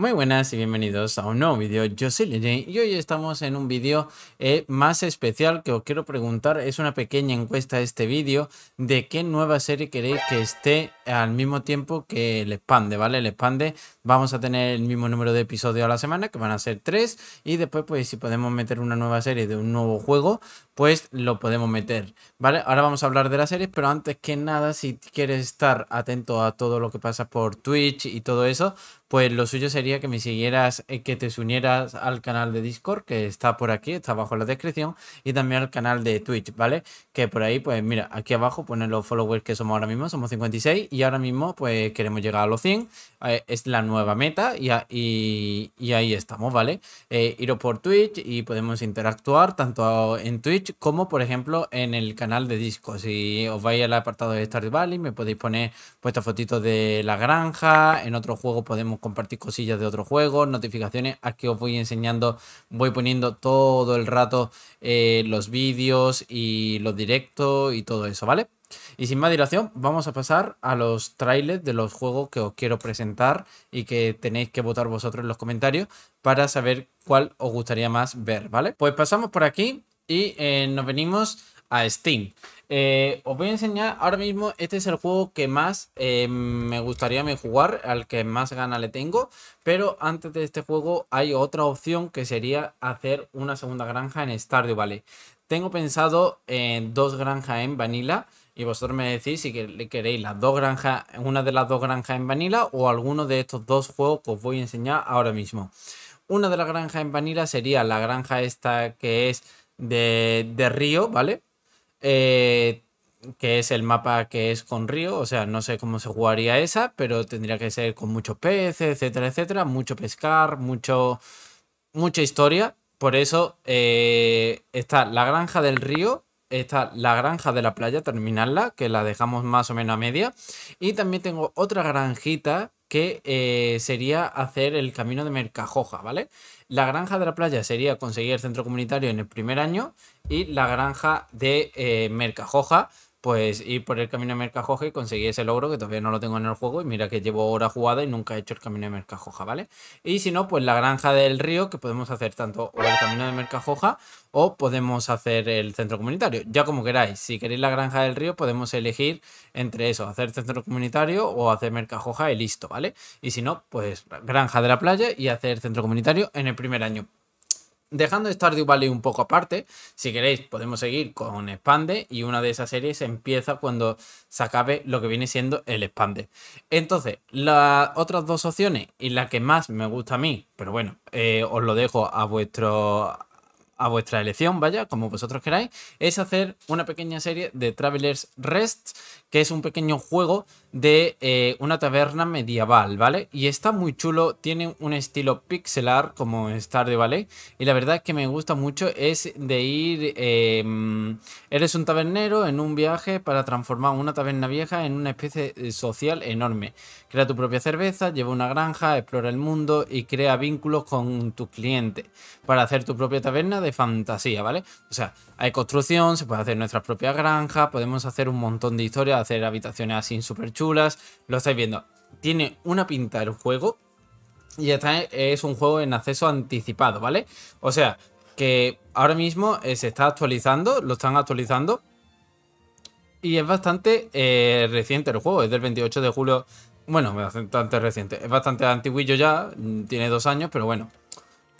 Muy buenas y bienvenidos a un nuevo vídeo, yo soy LJ y hoy estamos en un vídeo eh, más especial que os quiero preguntar, es una pequeña encuesta este vídeo de qué nueva serie queréis que esté al mismo tiempo que el expande, ¿vale? El expande vamos a tener el mismo número de episodios a la semana que van a ser tres y después pues si podemos meter una nueva serie de un nuevo juego pues lo podemos meter, ¿vale? Ahora vamos a hablar de las series, pero antes que nada, si quieres estar atento a todo lo que pasa por Twitch y todo eso, pues lo suyo sería que me siguieras, eh, que te unieras al canal de Discord, que está por aquí, está abajo en la descripción, y también al canal de Twitch, ¿vale? Que por ahí, pues mira, aquí abajo ponen los followers que somos ahora mismo, somos 56, y ahora mismo, pues queremos llegar a los 100, eh, es la nueva meta, y, y, ahí estamos, ¿vale? Eh, por Twitch y podemos interactuar tanto en Twitch como por ejemplo en el canal de discos Si os vais al apartado de Stardew Valley me podéis poner vuestras fotitos de la granja, en otro juego podemos compartir cosillas de otro juego, notificaciones, aquí os voy enseñando, voy poniendo todo el rato eh, los vídeos y los directos y todo eso, ¿vale? Y sin más dilación, vamos a pasar a los trailers de los juegos que os quiero presentar y que tenéis que votar vosotros en los comentarios para saber cuál os gustaría más ver, ¿vale? Pues pasamos por aquí y eh, nos venimos a Steam. Eh, os voy a enseñar ahora mismo, este es el juego que más eh, me gustaría jugar, al que más gana le tengo, pero antes de este juego hay otra opción que sería hacer una segunda granja en Stardew Valley. Tengo pensado en dos granjas en Vanilla y vosotros me decís si queréis las dos granjas, una de las dos granjas en Vanilla o alguno de estos dos juegos que os voy a enseñar ahora mismo. Una de las granjas en Vanilla sería la granja esta que es de, Río, ¿vale? Eh, que es el mapa que es con río, o sea, no sé cómo se jugaría esa, pero tendría que ser con muchos peces, etcétera, etcétera, mucho pescar, mucho, mucha historia. Por eso eh, está la granja del río, está la granja de la playa, terminarla, que la dejamos más o menos a media. Y también tengo otra granjita que eh, sería hacer el camino de Mercajoja, ¿vale? La granja de la playa sería conseguir el centro comunitario en el primer año y la granja de eh, Mercajoja pues ir por el camino de Mercajoja y conseguir ese logro que todavía no lo tengo en el juego y mira que llevo hora jugada y nunca he hecho el camino de Mercajoja, ¿vale? Y si no, pues la granja del río que podemos hacer tanto o el camino de Mercajoja o podemos hacer el centro comunitario, ya como queráis. Si queréis la granja del río podemos elegir entre eso, hacer centro comunitario o hacer Mercajoja y listo, ¿vale? Y si no, pues granja de la playa y hacer centro comunitario en el primer año dejando Stardew Valley un poco aparte, si queréis podemos seguir con Expande y una de esas series empieza cuando se acabe lo que viene siendo el Expande. Entonces, las otras dos opciones y la que más me gusta a mí, pero bueno, eh, os lo dejo a vuestro a vuestra elección, vaya, como vosotros queráis, es hacer una pequeña serie de Traveler's Rest, que es un pequeño juego de eh, una taberna medieval, ¿vale? Y está muy chulo, tiene un estilo pixelar como de Valley, y la verdad es que me gusta mucho, es de ir, em, eres un tabernero en un viaje para transformar una taberna vieja en una especie eh, social enorme. Crea tu propia cerveza, lleva una granja, explora el mundo y crea vínculos con tu cliente para hacer tu propia taberna fantasía, ¿vale? O sea, hay construcción, se puede hacer nuestra propia granja podemos hacer un montón de historias, hacer habitaciones así súper chulas. Lo estáis viendo. Tiene una pinta el juego. Y está es un juego en acceso anticipado, ¿vale? O sea, que ahora mismo eh, se está actualizando, lo están actualizando. Y es bastante eh, reciente el juego, es del 28 de julio. Bueno, bastante reciente, es bastante antiguillo ya, mm, tiene dos años, pero bueno,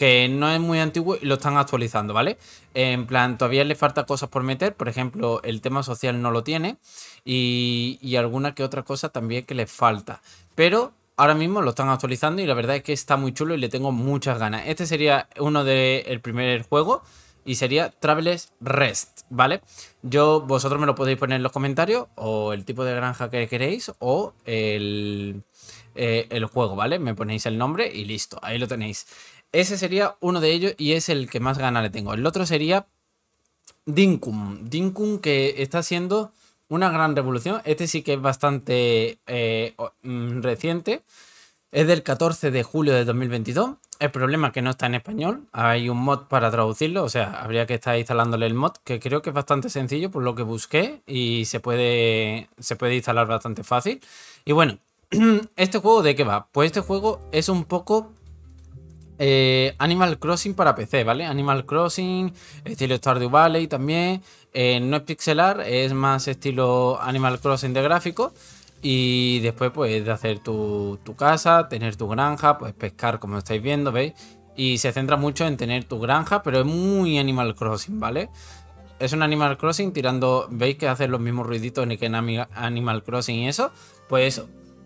que no es muy antiguo y lo están actualizando, ¿vale? En plan, todavía le falta cosas por meter, por ejemplo, el tema social no lo tiene y, alguna que otra cosa también que le falta. Pero ahora mismo lo están actualizando y la verdad es que está muy chulo y le tengo muchas ganas. Este sería uno del el primer juego y sería Travelers Rest, ¿vale? Yo, vosotros me lo podéis poner en los comentarios o el tipo de granja que queréis o el eh, el juego, ¿vale? Me ponéis el nombre y listo, ahí lo tenéis. Ese sería uno de ellos y es el que más ganas le tengo. El otro sería Dinkum. Dinkum que está siendo una gran revolución. Este sí que es bastante eh, mm, reciente. Es del 14 de julio de 2022. El problema es que no está en español. Hay un mod para traducirlo. O sea, habría que estar instalándole el mod, que creo que es bastante sencillo por lo que busqué y se puede, se puede instalar bastante fácil. Y bueno, ¿este juego de qué va? Pues este juego es un poco eh, Animal Crossing para PC, ¿vale? Animal Crossing, estilo Stardew Valley también. Eh, no es pixelar, es más estilo Animal Crossing de gráfico. Y después, pues, de hacer tu, tu, casa, tener tu granja, pues pescar, como estáis viendo, ¿veis? Y se centra mucho en tener tu granja, pero es muy Animal Crossing, ¿vale? Es un Animal Crossing tirando, ¿veis que hace los mismos ruiditos ni que en Animal Crossing y eso? Pues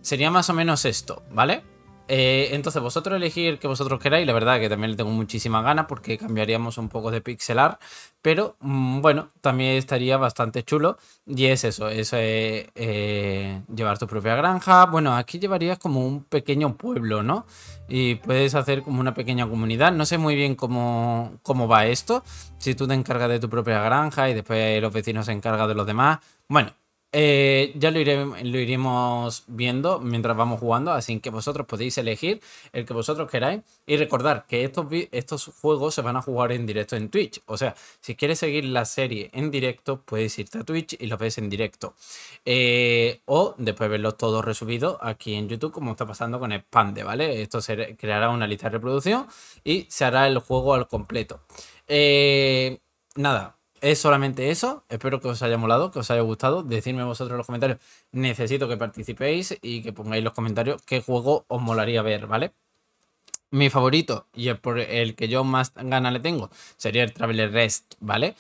sería más o menos esto, ¿vale? Eh, entonces vosotros elegir que vosotros queráis, la verdad que también le tengo muchísimas ganas porque cambiaríamos un poco de pixelar, pero mm, bueno, también estaría bastante chulo y es eso, es eh, eh, llevar tu propia granja, bueno, aquí llevarías como un pequeño pueblo, ¿no? Y puedes hacer como una pequeña comunidad, no sé muy bien cómo, cómo va esto, si tú te encargas de tu propia granja y después los vecinos se encargan de los demás, bueno, eh, ya lo, lo, iremos viendo mientras vamos jugando, así que vosotros podéis elegir el que vosotros queráis. Y recordar que estos, juegos se van a jugar en directo en Twitch. O sea, si quieres seguir la serie en directo, puedes irte a Twitch y los ves en directo. Eh, o después verlos todos resubidos aquí en YouTube, como está pasando con Expande, ¿vale? Esto se creará una lista de reproducción y se hará el juego al completo. Eh, nada, es solamente eso. Espero que os haya molado, que os haya gustado. Decidme vosotros en los comentarios. Necesito que participéis y que pongáis los comentarios qué juego os molaría ver, ¿vale? Mi favorito y el por el que yo más ganas le tengo sería el Traveler Rest, ¿vale?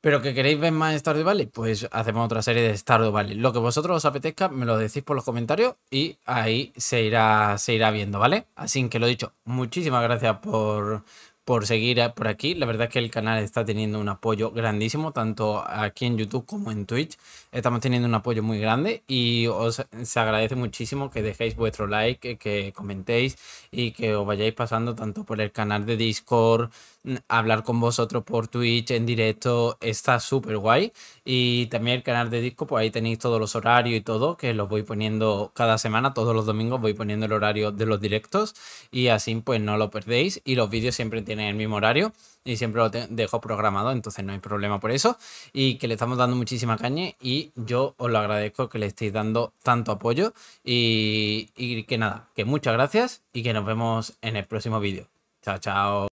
¿Pero que queréis ver más Stardew Valley? Pues hacemos otra serie de Stardew Valley. Lo que vosotros os apetezca, me lo decís por los comentarios y ahí se irá, se irá viendo, ¿vale? Así que lo dicho, muchísimas gracias por, por seguir ah, por aquí. La verdad que el canal está teniendo un apoyo grandísimo, tanto aquí en YouTube como en Twitch. Estamos teniendo un apoyo muy grande y os se agradece muchísimo que dejéis vuestro like, que, que comentéis y que os vayáis pasando tanto por el canal de Discord, hablar con vosotros por Twitch en directo está súper guay. Y también el canal de disco, pues ahí tenéis todos los horarios y todo, que los voy poniendo cada semana, todos los domingos voy poniendo el horario de los directos y así pues no lo perdéis. Y los vídeos siempre tienen el mismo horario y siempre lo dejo programado, entonces no hay problema por eso. Y que le estamos dando muchísima caña y yo os lo agradezco que le estéis dando tanto apoyo. Y, y que nada, que muchas gracias y que nos vemos en el próximo vídeo. Chao, chao.